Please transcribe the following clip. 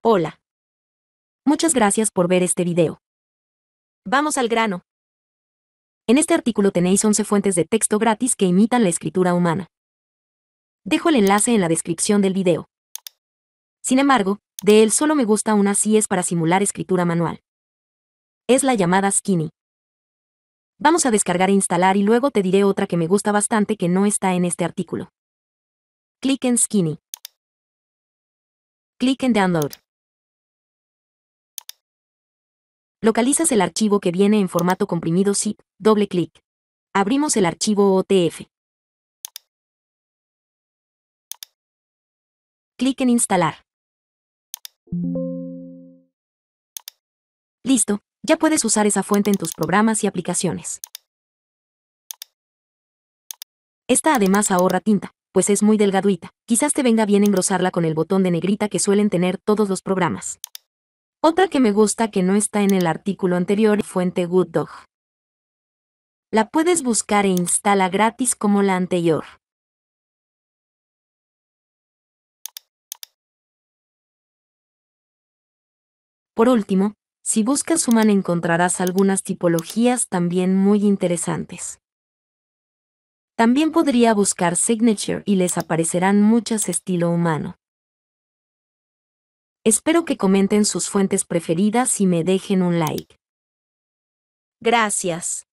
Hola. Muchas gracias por ver este video. Vamos al grano. En este artículo tenéis 11 fuentes de texto gratis que imitan la escritura humana. Dejo el enlace en la descripción del video. Sin embargo, de él solo me gusta una si es para simular escritura manual. Es la llamada Skinny. Vamos a descargar e instalar y luego te diré otra que me gusta bastante que no está en este artículo. Clic en Skinny. Clic en Download. Localizas el archivo que viene en formato comprimido zip, doble clic. Abrimos el archivo OTF. Clic en Instalar. Listo, ya puedes usar esa fuente en tus programas y aplicaciones. Esta además ahorra tinta, pues es muy delgaduita. Quizás te venga bien engrosarla con el botón de negrita que suelen tener todos los programas. Otra que me gusta que no está en el artículo anterior fuente Good La puedes buscar e instala gratis como la anterior. Por último, si buscas Human encontrarás algunas tipologías también muy interesantes. También podría buscar Signature y les aparecerán muchas estilo humano. Espero que comenten sus fuentes preferidas y me dejen un like. Gracias.